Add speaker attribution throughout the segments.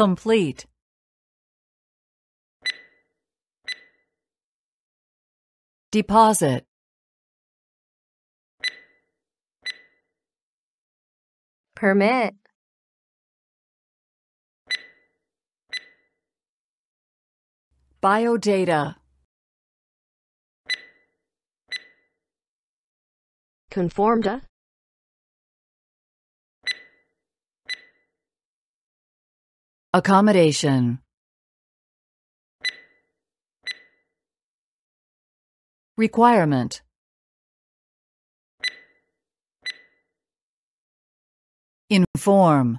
Speaker 1: Complete. Deposit. Permit. Biodata. Conformed? Accommodation Requirement Inform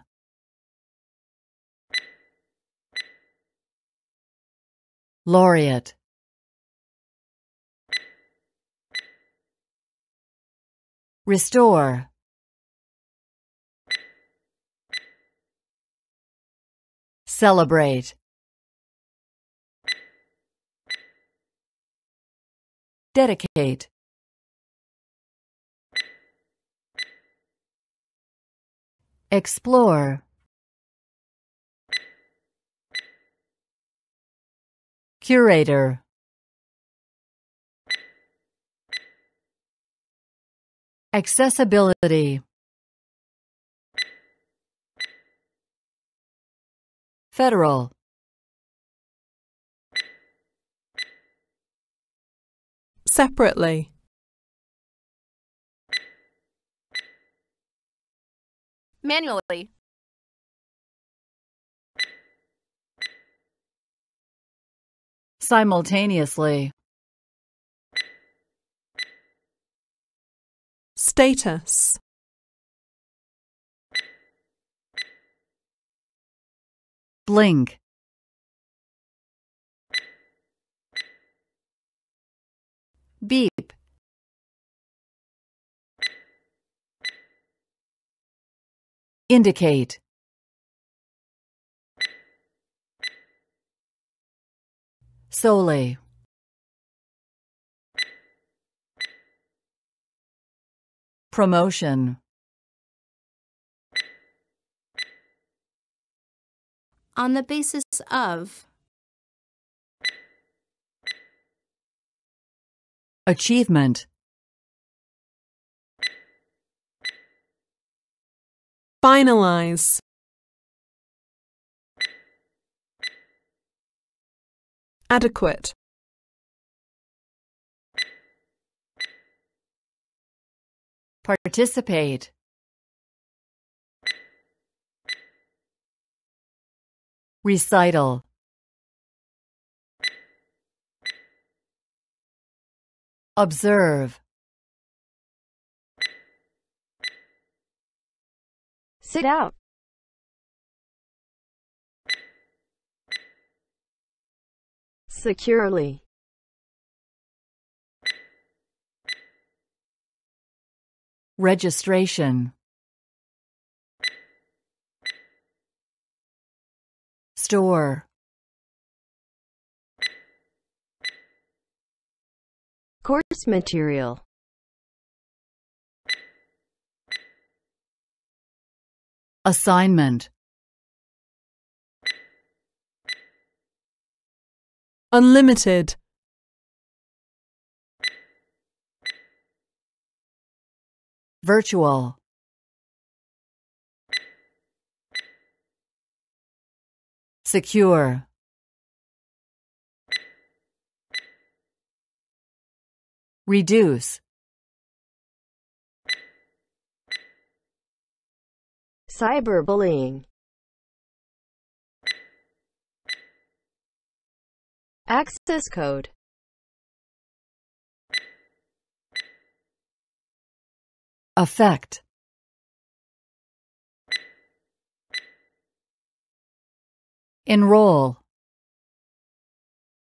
Speaker 1: Laureate Restore Celebrate. Dedicate. Explore. Curator. Accessibility Federal Separately Manually Simultaneously Status Blink. Beep. Indicate. Solely. Promotion. on the basis of achievement finalize adequate participate Recital Observe Sit out. Securely. Registration Store. Course material. Assignment. Unlimited. Virtual. Secure. Reduce. Cyberbullying. Access code. Effect. Enroll